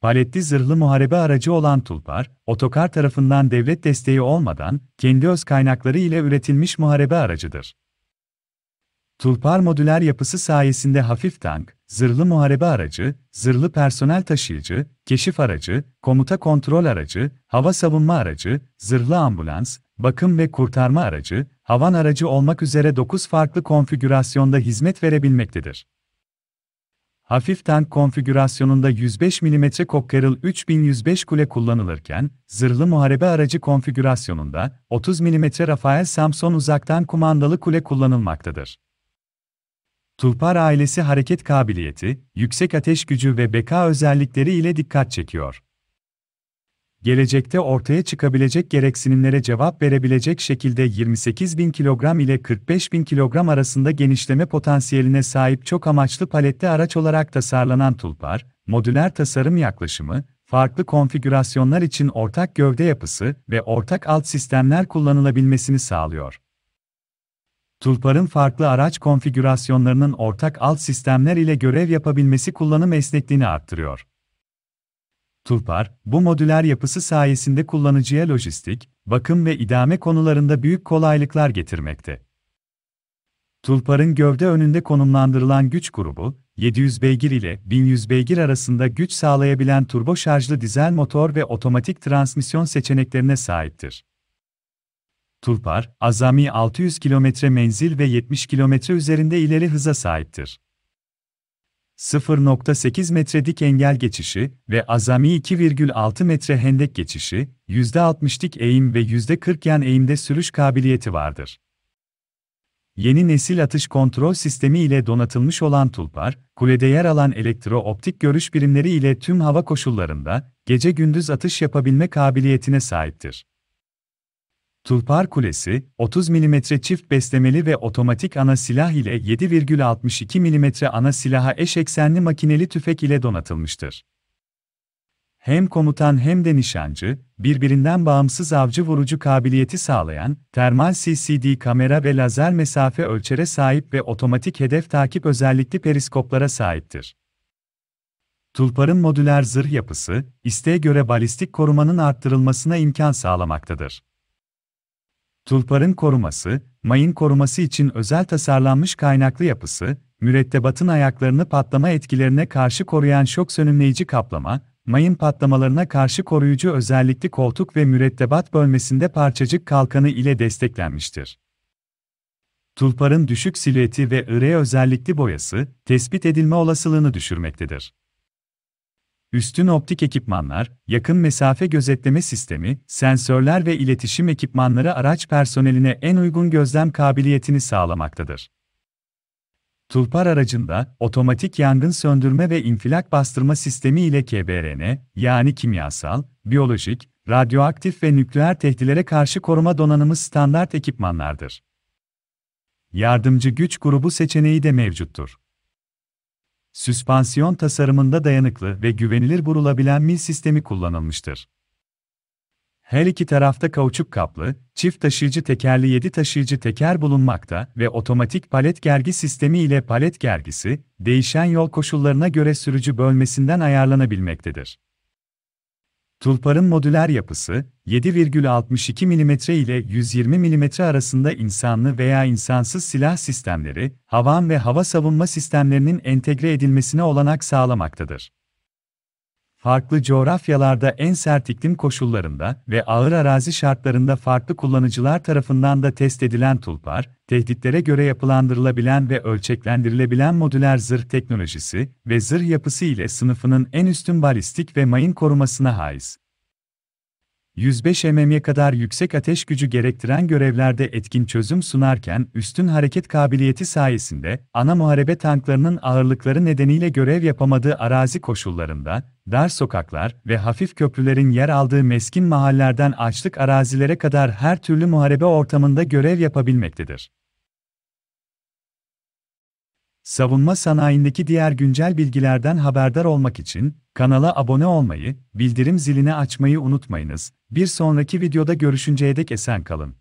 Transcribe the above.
Paletli zırhlı muharebe aracı olan Tulpar, otokar tarafından devlet desteği olmadan, kendi öz kaynakları ile üretilmiş muharebe aracıdır. Tulpar modüler yapısı sayesinde hafif tank, zırhlı muharebe aracı, zırhlı personel taşıyıcı, keşif aracı, komuta kontrol aracı, hava savunma aracı, zırhlı ambulans, bakım ve kurtarma aracı, havan aracı olmak üzere 9 farklı konfigürasyonda hizmet verebilmektedir. Hafif tank konfigürasyonunda 105 mm Cockerill 3105 kule kullanılırken, zırhlı muharebe aracı konfigürasyonunda 30 mm Rafael Samson uzaktan kumandalı kule kullanılmaktadır. Tulpar ailesi hareket kabiliyeti, yüksek ateş gücü ve beka özellikleri ile dikkat çekiyor gelecekte ortaya çıkabilecek gereksinimlere cevap verebilecek şekilde 28 bin kilogram ile 45 bin kilogram arasında genişleme potansiyeline sahip çok amaçlı palette araç olarak tasarlanan tulpar, modüler tasarım yaklaşımı, farklı konfigürasyonlar için ortak gövde yapısı ve ortak alt sistemler kullanılabilmesini sağlıyor. Tulpar'ın farklı araç konfigürasyonlarının ortak alt sistemler ile görev yapabilmesi kullanım esnekliğini arttırıyor. Turpar, bu modüler yapısı sayesinde kullanıcıya lojistik, bakım ve idame konularında büyük kolaylıklar getirmekte. Tulpar'ın gövde önünde konumlandırılan güç grubu, 700 beygir ile 1100 beygir arasında güç sağlayabilen turbo şarjlı dizel motor ve otomatik transmisyon seçeneklerine sahiptir. Tulpar, azami 600 km menzil ve 70 km üzerinde ileri hıza sahiptir. 0.8 metre dik engel geçişi ve azami 2,6 metre hendek geçişi, %60 dik eğim ve %40 yan eğimde sürüş kabiliyeti vardır. Yeni nesil atış kontrol sistemi ile donatılmış olan Tulpar, kulede yer alan elektrooptik görüş birimleri ile tüm hava koşullarında gece gündüz atış yapabilme kabiliyetine sahiptir. Tulpar Kulesi, 30 mm çift beslemeli ve otomatik ana silah ile 7,62 mm ana silaha eş eksenli makineli tüfek ile donatılmıştır. Hem komutan hem de nişancı, birbirinden bağımsız avcı vurucu kabiliyeti sağlayan, termal CCD kamera ve lazer mesafe ölçere sahip ve otomatik hedef takip özellikli periskoplara sahiptir. Tulparın modüler zırh yapısı, isteğe göre balistik korumanın arttırılmasına imkan sağlamaktadır. Tulparın koruması, mayın koruması için özel tasarlanmış kaynaklı yapısı, mürettebatın ayaklarını patlama etkilerine karşı koruyan şok sönümleyici kaplama, mayın patlamalarına karşı koruyucu özellikli koltuk ve mürettebat bölmesinde parçacık kalkanı ile desteklenmiştir. Tulparın düşük silüeti ve ıre özellikli boyası, tespit edilme olasılığını düşürmektedir üstün optik ekipmanlar, yakın mesafe gözetleme sistemi, sensörler ve iletişim ekipmanları araç personeline en uygun gözlem kabiliyetini sağlamaktadır. Tulpar aracında otomatik yangın söndürme ve infilak bastırma sistemi ile KBRN, yani kimyasal, biyolojik, radyoaktif ve nükleer tehditlere karşı koruma donanımı standart ekipmanlardır. Yardımcı güç grubu seçeneği de mevcuttur. Süspansiyon tasarımında dayanıklı ve güvenilir burulabilen mil sistemi kullanılmıştır. Her iki tarafta kauçuk kaplı, çift taşıyıcı tekerli 7 taşıyıcı teker bulunmakta ve otomatik palet gergi sistemi ile palet gergisi, değişen yol koşullarına göre sürücü bölmesinden ayarlanabilmektedir. Tulpar'ın modüler yapısı, 7,62 mm ile 120 mm arasında insanlı veya insansız silah sistemleri, havan ve hava savunma sistemlerinin entegre edilmesine olanak sağlamaktadır. Farklı coğrafyalarda en sert iklim koşullarında ve ağır arazi şartlarında farklı kullanıcılar tarafından da test edilen tulpar, tehditlere göre yapılandırılabilen ve ölçeklendirilebilen modüler zırh teknolojisi ve zırh yapısı ile sınıfının en üstün balistik ve mayın korumasına haiz. 105 mm'ye kadar yüksek ateş gücü gerektiren görevlerde etkin çözüm sunarken üstün hareket kabiliyeti sayesinde ana muharebe tanklarının ağırlıkları nedeniyle görev yapamadığı arazi koşullarında, dar sokaklar ve hafif köprülerin yer aldığı meskin mahallerden açlık arazilere kadar her türlü muharebe ortamında görev yapabilmektedir. Savunma sanayindeki diğer güncel bilgilerden haberdar olmak için kanala abone olmayı, bildirim zilini açmayı unutmayınız. Bir sonraki videoda görüşünceye dek esen kalın.